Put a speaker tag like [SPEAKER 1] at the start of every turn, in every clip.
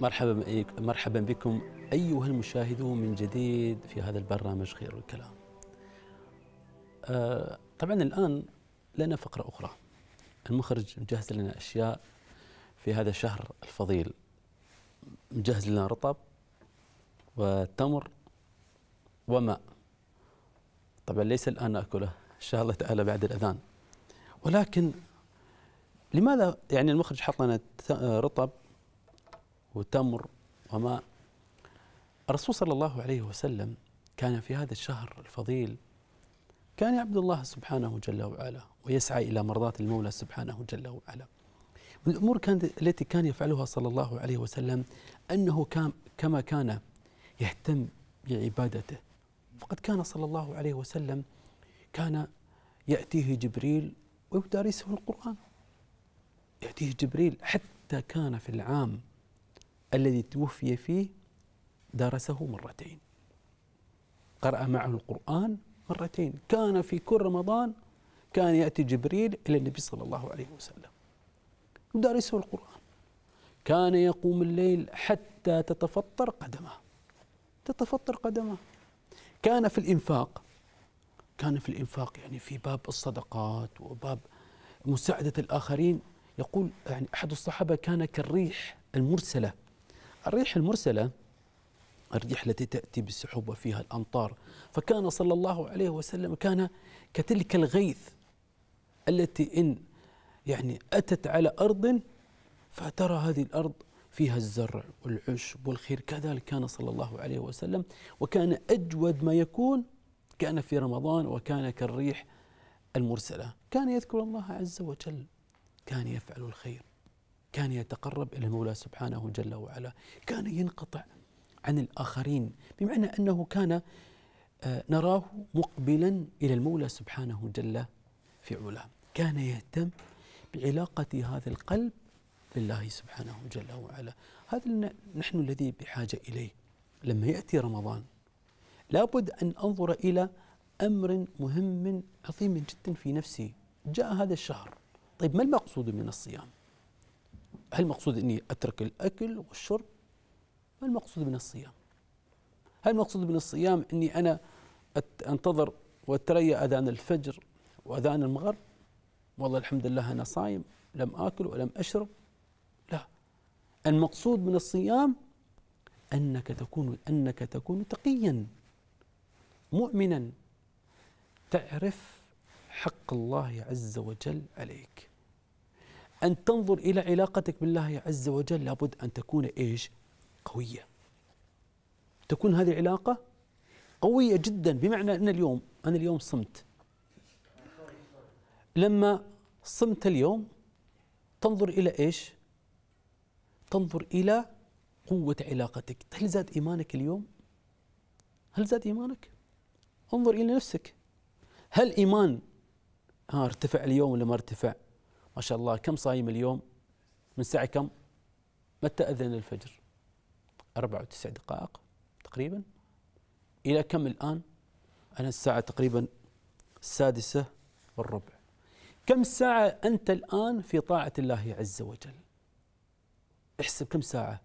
[SPEAKER 1] مرحبا مرحبا بكم ايها المشاهدون من جديد في هذا البرنامج خير الكلام. آه، طبعا الان لنا فقره اخرى. المخرج مجهز لنا اشياء في هذا الشهر الفضيل. مجهز لنا رطب وتمر وماء. طبعا ليس الان ناكله ان شاء الله تعالى بعد الاذان. ولكن لماذا يعني المخرج حط لنا آه، رطب وتمر وماء الرسول صلى الله عليه وسلم كان في هذا الشهر الفضيل كان يعبد الله سبحانه جل وعلا ويسعى إلى مرضاة المولى سبحانه جل وعلا من الأمور كانت التي كان يفعلها صلى الله عليه وسلم أنه كان كما كان يهتم بعبادته فقد كان صلى الله عليه وسلم كان يأتيه جبريل ويدارسه القرآن يأتيه جبريل حتى كان في العام الذي توفي فيه درسه مرتين قرأ معه القرآن مرتين كان في كل رمضان كان يأتي جبريل إلى النبي صلى الله عليه وسلم يدرسه القرآن كان يقوم الليل حتى تتفطر قدمه تتفطر قدمه كان في الإنفاق كان في الإنفاق يعني في باب الصدقات وباب مساعدة الآخرين يقول يعني أحد الصحابة كان كالريح المرسلة الريح المرسلة الريح التي تأتي بالسحب وفيها الأمطار فكان صلى الله عليه وسلم كان كتلك الغيث التي إن يعني أتت على أرض فترى هذه الأرض فيها الزرع والعشب والخير كذلك كان صلى الله عليه وسلم وكان أجود ما يكون كان في رمضان وكان كالريح المرسلة كان يذكر الله عز وجل كان يفعل الخير كان يتقرب إلى المولى سبحانه جل وعلا كان ينقطع عن الآخرين بمعنى أنه كان آه، نراه مقبلا إلى المولى سبحانه جل في علاه كان يهتم بعلاقة هذا القلب بالله سبحانه جل وعلا هذا نحن الذي بحاجة إليه لما يأتي رمضان لابد أن أنظر إلى أمر مهم عظيم جدا في نفسي جاء هذا الشهر طيب ما المقصود من الصيام هل المقصود اني اترك الاكل والشرب؟ ما المقصود من الصيام؟ هل المقصود من الصيام اني انا انتظر واتريى اذان الفجر واذان المغرب؟ والله الحمد لله انا صايم لم اكل ولم اشرب لا المقصود من الصيام انك تكون انك تكون تقيا مؤمنا تعرف حق الله عز وجل عليك أن تنظر إلى علاقتك بالله عز وجل لابد أن تكون إيش قوية تكون هذه علاقة قوية جدا بمعنى أن اليوم أنا اليوم صمت لما صمت اليوم تنظر إلى إيش تنظر إلى قوة علاقتك هل زاد إيمانك اليوم هل زاد إيمانك انظر إلى نفسك هل إيمان ها ارتفع اليوم ولا ما ارتفع ما شاء الله كم صايم اليوم من ساعة كم متى أذن الفجر وتسع دقائق تقريبا إلى كم الآن أنا الساعة تقريبا السادسة والربع كم ساعة أنت الآن في طاعة الله عز وجل احسب كم ساعة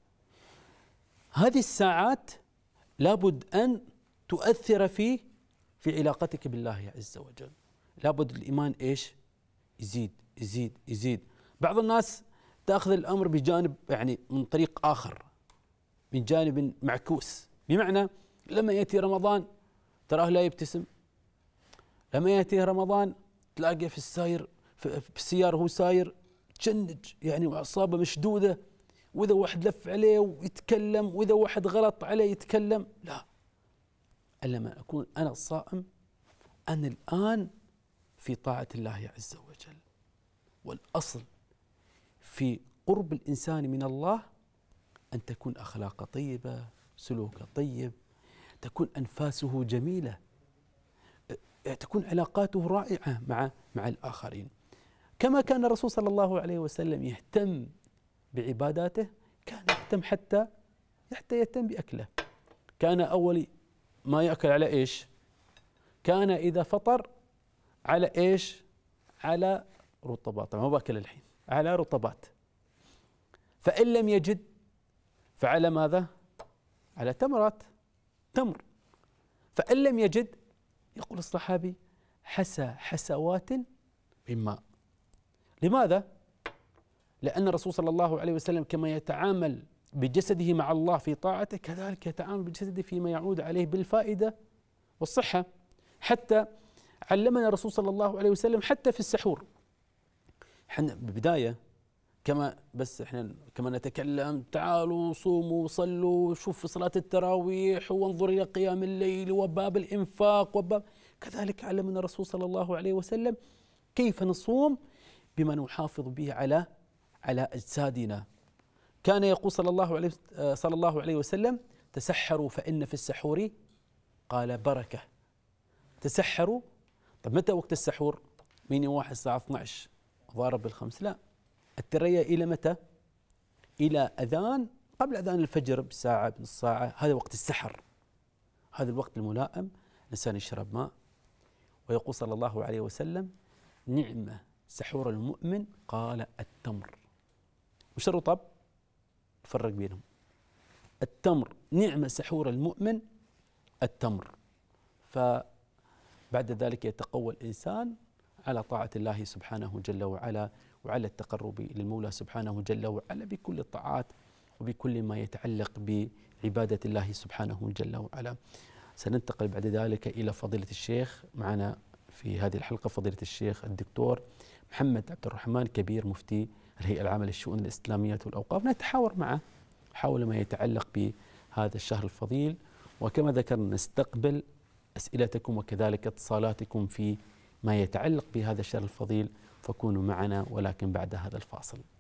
[SPEAKER 1] هذه الساعات لابد أن تؤثر في في علاقتك بالله عز وجل لابد الإيمان إيش يزيد يزيد يزيد بعض الناس تاخذ الامر بجانب يعني من طريق اخر من جانب معكوس بمعنى لما ياتي رمضان تراه لا يبتسم لما ياتي رمضان تلاقيه في الساير في السياره وهو ساير تشنج يعني واعصابه مشدوده واذا واحد لف عليه ويتكلم واذا واحد غلط عليه يتكلم لا لما اكون انا الصائم انا الان في طاعه الله عز وجل والأصل في قرب الإنسان من الله أن تكون أخلاقه طيبة سلوكه طيب تكون أنفاسه جميلة أه، أه، تكون علاقاته رائعة مع مع الآخرين كما كان الرسول صلى الله عليه وسلم يهتم بعباداته كان يهتم حتى حتى يهتم بأكله كان أول ما يأكل على إيش كان إذا فطر على إيش على رطبات ما باكل الحين على رطبات فإن لم يجد فعلى ماذا على تمرات تمر فإن لم يجد يقول الصحابي حسى حسوات من ماء لماذا لأن الرسول صلى الله عليه وسلم كما يتعامل بجسده مع الله في طاعته كذلك يتعامل بجسده فيما يعود عليه بالفائدة والصحة حتى علمنا الرسول صلى الله عليه وسلم حتى في السحور احنا بالبدايه كما بس احنا كما نتكلم تعالوا صوموا وصلوا شوف صلاه التراويح وانظر الى قيام الليل وباب الانفاق وباب كذلك علمنا الرسول صلى الله عليه وسلم كيف نصوم بما نحافظ به على على اجسادنا كان يقول صلى الله عليه آه، صلى الله عليه وسلم تسحروا فان في السحور قال بركه تسحروا طب متى وقت السحور؟ من واحد الساعه 12 ضارب بالخمس لا الترية إلى متى إلى أذان قبل أذان الفجر بساعة بنص ساعة هذا وقت السحر هذا الوقت الملائم الإنسان يشرب ماء ويقول صلى الله عليه وسلم نعمة سحور المؤمن قال التمر وش الرطب فرق بينهم التمر نعمة سحور المؤمن التمر فبعد ذلك يتقوى الإنسان على طاعة الله سبحانه جل وعلا وعلى التقرب للمولى سبحانه جل وعلا بكل الطاعات وبكل ما يتعلق بعبادة الله سبحانه جل وعلا سننتقل بعد ذلك إلى فضيلة الشيخ معنا في هذه الحلقة فضيلة الشيخ الدكتور محمد عبد الرحمن كبير مفتي الهيئة العامة للشؤون الإسلامية والأوقاف نتحاور معه حول ما يتعلق بهذا الشهر الفضيل وكما ذكرنا نستقبل أسئلتكم وكذلك اتصالاتكم في ما يتعلق بهذا الشهر الفضيل فكونوا معنا ولكن بعد هذا الفاصل